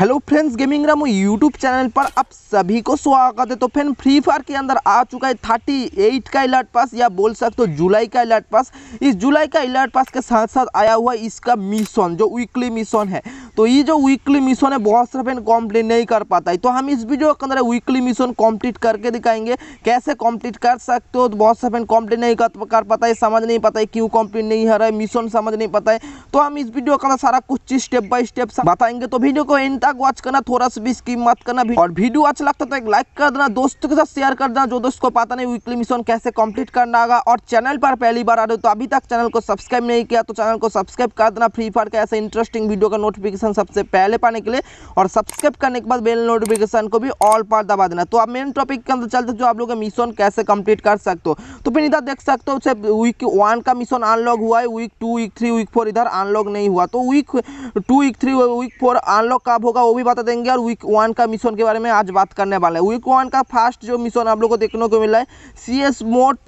Hello friends gaming Ramo YouTube channel पर आप सभी को स्वागत है तो फ्रेंड फ्री फायर के अंदर आ चुका है थर्टी एट का अलर्ट पास या बोल सकते हो जुलाई का अलर्ट पास इस जुलाई का अलर्ट पास के साथ साथ आया हुआ इसका मिशन जो वीकली मिशन है तो ये जो वीकली मिशन है बहुत सारा फ्रेंड कॉम्प्लीट नहीं कर पाता है तो हम इस वीडियो के अंदर वीकली मिशन कॉम्प्लीट करके दिखाएंगे कैसे कॉम्प्लीट कर सकते हो तो बहुत सारा फ्रेंड कॉम्प्लीट नहीं कर, पाता है समझ नहीं पाता है क्यों कॉम्प्लीट नहीं हो रहा है मिशन समझ नहीं पाता है तो हम इस वीडियो के अंदर सारा कुछ स्टेप बाई स्टेप बताएंगे तो वीडियो को एंड टग वॉच करना थोड़ा सा भी स्कीम मत करना भी। और वीडियो अच्छा लगता तो एक लाइक कर देना दोस्तों के साथ शेयर कर देना जो दोस्त को पता नहीं वीकली मिशन कैसे कंप्लीट करना होगा और चैनल पर पहली बार आ रहे हो तो अभी तक चैनल को सब्सक्राइब नहीं किया तो चैनल को सब्सक्राइब कर देना फ्री फायर का ऐसे इंटरेस्टिंग वीडियो का नोटिफिकेशन सबसे पहले पाने के लिए और सब्सक्राइब करने के बाद बेल नोटिफिकेशन को भी ऑल पर दबा देना तो अब मेन टॉपिक के अंदर चलते जो आप लोग मिशन कैसे कंप्लीट कर सकते हो तो फिर इधर देख सकते हो सिर्फ वीक वन का मिशन अनलॉक हुआ है week two week three week four इधर अनलॉक नहीं हुआ तो week two week three week four unlock कब होगा होगा वो भी बता देंगे और वीक वन का मिशन के बारे में आज बात करने वाले हैं वीक वन का फर्स्ट जो मिशन आप लोग को देखने को मिला है सी एस मोड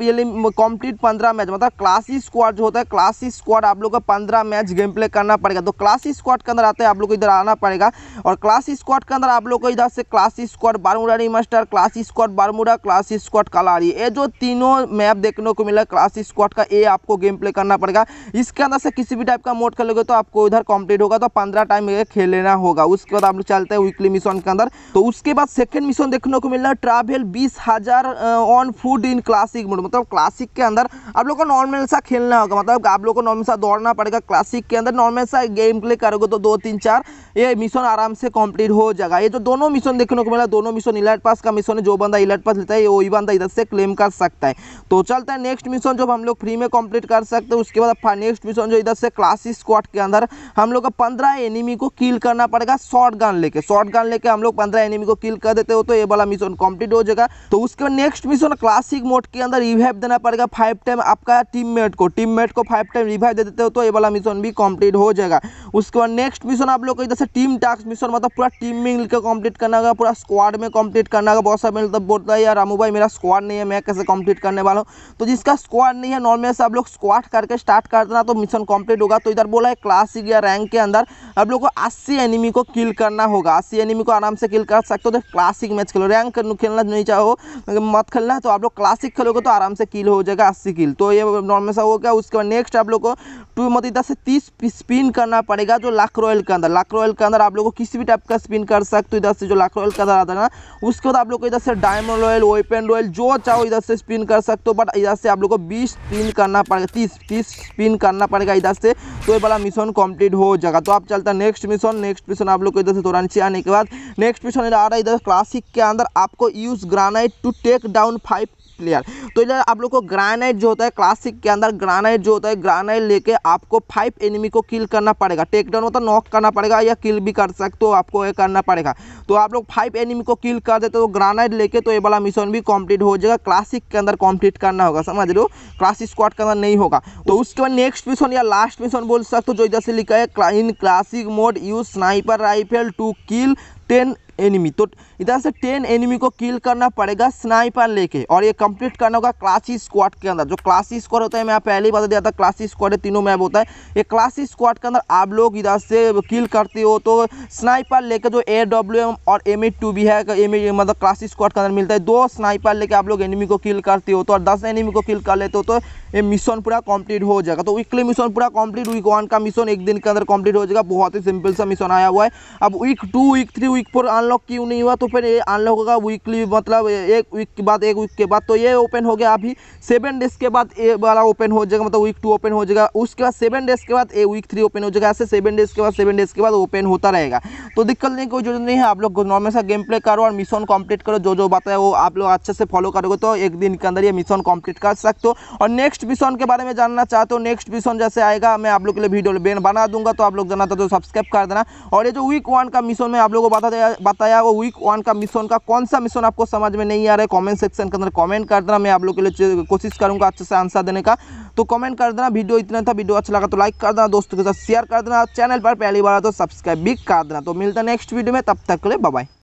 कम्प्लीट पंद्रह मैच मतलब क्लासी स्क्वाड जो होता है क्लासी स्क्वाड आप लोग का पंद्रह मैच गेम प्ले करना पड़ेगा तो क्लासी स्क्वाड के अंदर आते हैं आप लोग को इधर आना पड़ेगा और क्लासी स्क्वाड के अंदर आप लोग को इधर से clash squad Bermuda remaster clash squad Bermuda clash squad Kalahari ये जो तीनों मैप देखने को मिला है क्लासी स्क्वाड का ये आपको गेम प्ले करना पड़ेगा इसके अंदर से किसी भी टाइप का मोड खेलोगे तो आपको इधर कंप्लीट होगा तो पंद्रह टाइम ये खेलना होगा उसके उसके बाद आप लोग चलते हैं वीकली मिशन के अंदर तो उसके बाद सेकेंड मिशन देखने को मिल रहा है ट्रैवल बीस हजार on foot in classic mode मतलब क्लासिक के अंदर आप लोग को नॉर्मल सा खेलना होगा मतलब आप लोग को नॉर्मल सा दौड़ना पड़ेगा क्लासिक के अंदर नॉर्मल सा गेम प्ले करोगे तो दो तीन चार ये मिशन आराम से कंप्लीट हो जाएगा ये जो दोनों मिशन देखने को मिला दोनों मिशन इलाइट पास का मिशन है जो बंदा इलाइट पास लेता है वही बंदा इधर से क्लेम कर सकता है तो चलता है नेक्स्ट मिशन जो हम लोग फ्री में कंप्लीट कर सकते हैं उसके बाद नेक्स्ट मिशन जो इधर से क्लासिक स्क्वाड के अंदर हम लोग को पंद्रह एनिमी को किल करना पड़ेगा सौ शॉर्ट गन लेके शॉर्ट गन लेके हम लोग पंद्रह एनिमी को किल कर देते हो तो ये वाला मिशन कंप्लीट हो जाएगा तो उसके बाद नेक्स्ट मिशन क्लासिक मोड के अंदर रिवाइव देना पड़ेगा फाइव टाइम आपका टीममेट को टीममेट को फाइव टाइम रिवाइव दे देते हो तो ये वाला मिशन भी कंप्लीट हो जाएगा उसके बाद नेक्स्ट मिशन आप लोग को इधर से टीम टास्क मिशन मतलब पूरा टीम में मिलकर कंप्लीट करना होगा पूरा स्क्वाड में कंप्लीट करना होगा बहुत सारे मतलब बोलता है यार रामू भाई मेरा स्क्वाड नहीं है मैं कैसे कंप्लीट करने वाला हूँ तो जिसका स्क्वाड नहीं है नॉर्मल से आप लोग स्क्वाड करके स्टार्ट कर देना तो मिशन कंप्लीट होगा तो इधर बोला है क्लासिक या रैंक के अंदर आप लोग को अस्सी एनिमी को किल किल करना होगा सी एनिमी को आराम से किल कर सकते हो तो क्लासिक मैच खेलो रैंक खेलना नहीं चाहो मत खेलना तो आप लोग क्लासिक खेलोगे तो आराम से किल हो जाएगा अस्सी किल तो ये नॉर्मल सा हो गया उसके बाद नेक्स्ट आप लोग को टू मत मतीदा से तीस स्पिन करना पड़ेगा जो लाख रॉयल के अंदर लाख रॉयल के अंदर आप लोग को किसी भी टाइप का स्पिन कर सकते हो इधर से जो लाख रॉयल के अंदर आता है ना उसके बाद आप लोग को इधर से डायमंड रॉयल ओपन रॉयल जो चाहो इधर से स्पिन कर सकते हो बट इधर से आप लोग को बीस स्पिन करना पड़ेगा तीस तीस स्पिन करना पड़ेगा इधर से तो ये वाला मिशन कंप्लीट हो जाएगा तो आप चलता नेक्स्ट मिशन नेक्स्ट मिशन आप लोग को इधर से तो आने के बाद नेक्स्ट क्वेश्चन आ रहा है इधर क्लासिक के अंदर आपको use grenade to take down five clear तो इधर आप लोग को ग्रानाइट जो होता है क्लासिक के अंदर ग्रानाइट जो होता है ग्रानाइट लेके आपको फाइव एनिमी को किल करना पड़ेगा टेक डाउन होता है नॉक करना पड़ेगा या किल भी कर सकते हो आपको ये करना पड़ेगा तो आप लोग फाइव एनिमी को किल कर देते हो ग्रानाइट लेके तो ये वाला मिशन भी कंप्लीट हो जाएगा क्लासिक के अंदर कंप्लीट करना होगा समझ लो क्लासिक स्क्वाड के अंदर नहीं होगा तो उसके बाद नेक्स्ट मिशन या लास्ट मिशन बोल सकते हो जो इधर से लिखा है in classic mode use sniper rifle to kill ten enemy तो इधर से टेन एनिमी को किल करना पड़ेगा स्नाइपर लेके और ये कंप्लीट करना होगा क्लासी स्क्वाड के अंदर जो क्लासी स्क्वाड होता है मैं पहले ही बता दिया था क्लासी स्क्वाड तीनों मैप होता है ये क्लासी स्क्वाड के अंदर आप लोग इधर से किल करते हो तो स्नाइपर लेके जो ए डब्ल्यू और एम भी है एम मतलब क्लासी स्क्वाड के अंदर मिलता है दो स्नाइपर लेके आप लोग एनिमी को किल करते हो तो और दस एनिमी को किल कर लेते हो तो ये मिशन पूरा कंप्लीट हो जाएगा तो वीकली मिशन पूरा कंप्लीट वीक वन का मिशन एक दिन के अंदर कंप्लीट हो जाएगा बहुत ही सिंपल सा मिशन आया हुआ है अब week two week three week four unlock क्यों नहीं हुआ तो फिर ये अनलॉक होगा वीकली मतलब एक वीक के बाद एक वीक के बाद तो ये ओपन हो गया अभी सेवन डेज के बाद ये वाला ओपन हो जाएगा मतलब वीक टू ओपन हो जाएगा उसके बाद सेवन डेज के बाद ए वीक थ्री ओपन हो जाएगा ऐसे सेवन डेज के बाद सेवन डेज के बाद ओपन होता रहेगा तो दिक्कत नहीं कोई जरूरत नहीं है आप लोग नॉर्मल सा गेम प्ले करो और मिशन कंप्लीट करो जो जो बताया वो आप लोग अच्छे से फॉलो करोगे तो एक दिन के अंदर ये मिशन कंप्लीट कर सकते हो और नेक्स्ट मिशन के बारे में जानना चाहते हो नेक्स्ट मिशन जैसे आएगा मैं आप लोग के लिए वीडियो बना दूंगा तो आप लोग जाना चाहते हो सब्सक्राइब कर देना और ये जो वीक वन का मिशन में आप लोगों को बता बताया वो वीक वन का मिशन का कौन सा मिशन आपको समझ में नहीं आ रहा है कमेंट सेक्शन के अंदर कमेंट कर देना मैं आप लोग के लिए कोशिश करूँगा अच्छे से आंसर देने का तो कमेंट कर देना वीडियो इतना था वीडियो अच्छा लगा तो लाइक कर देना दोस्तों के साथ शेयर कर देना चैनल पर पहली बार तो सब्सक्राइब भी कर देना तो मिलता है नेक्स्ट वीडियो में तब तक के लिए बाय